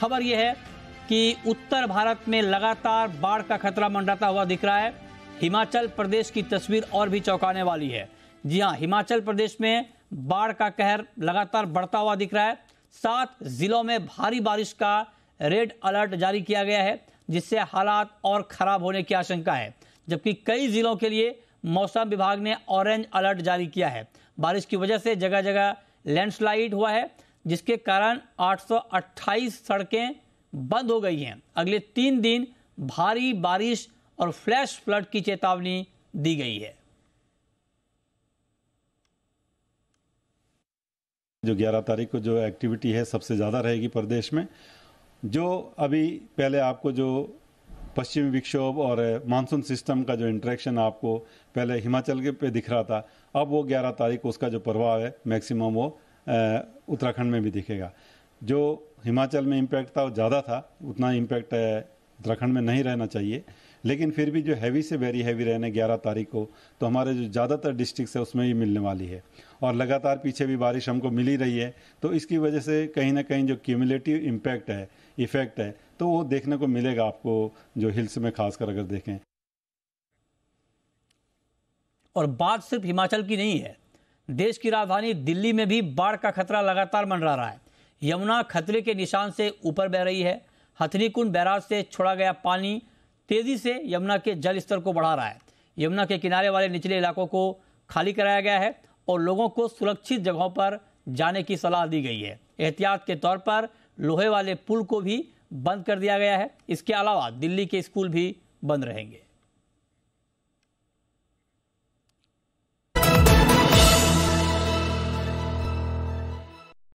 खबर यह है कि उत्तर भारत में लगातार बाढ़ का खतरा मंडराता हुआ दिख रहा है हिमाचल प्रदेश की तस्वीर और भी चौंकाने वाली है जी हाँ हिमाचल प्रदेश में बाढ़ का कहर लगातार बढ़ता हुआ दिख रहा है सात जिलों में भारी बारिश का रेड अलर्ट जारी किया गया है जिससे हालात और खराब होने की आशंका है जबकि कई जिलों के लिए मौसम विभाग ने ऑरेंज अलर्ट जारी किया है बारिश की वजह से जगह जगह लैंडस्लाइड हुआ है जिसके कारण 828 सड़कें बंद हो गई हैं अगले तीन दिन भारी बारिश और फ्लैश फ्लड की चेतावनी दी गई है जो 11 तारीख को जो एक्टिविटी है सबसे ज़्यादा रहेगी प्रदेश में जो अभी पहले आपको जो पश्चिमी विक्षोभ और मानसून सिस्टम का जो इंटरेक्शन आपको पहले हिमाचल के पे दिख रहा था अब वो 11 तारीख को उसका जो प्रभाव है मैक्सिमम वो उत्तराखंड में भी दिखेगा जो हिमाचल में इम्पैक्ट था वो ज़्यादा था उतना इम्पैक्ट उत्तराखंड में नहीं रहना चाहिए लेकिन फिर भी जो हैवी से वेरी हैवी रहने 11 तारीख को तो हमारे जो ज़्यादातर डिस्ट्रिक्ट है उसमें भी मिलने वाली है और लगातार पीछे भी बारिश हमको मिल ही रही है तो इसकी वजह से कहीं ना कहीं जो क्यूमुलेटिव इम्पैक्ट है इफेक्ट है तो वो देखने को मिलेगा आपको जो हिल्स में खासकर अगर देखें और बात सिर्फ हिमाचल की नहीं है देश की राजधानी दिल्ली में भी बाढ़ का खतरा लगातार मंडरा रहा है यमुना खतरे के निशान से ऊपर बह रही है हथनी कुंड बैराज से छोड़ा गया पानी तेजी से यमुना के जल स्तर को बढ़ा रहा है यमुना के किनारे वाले निचले इलाकों को खाली कराया गया है और लोगों को सुरक्षित जगहों पर जाने की सलाह दी गई है एहतियात के तौर पर लोहे वाले पुल को भी बंद कर दिया गया है इसके अलावा दिल्ली के स्कूल भी बंद रहेंगे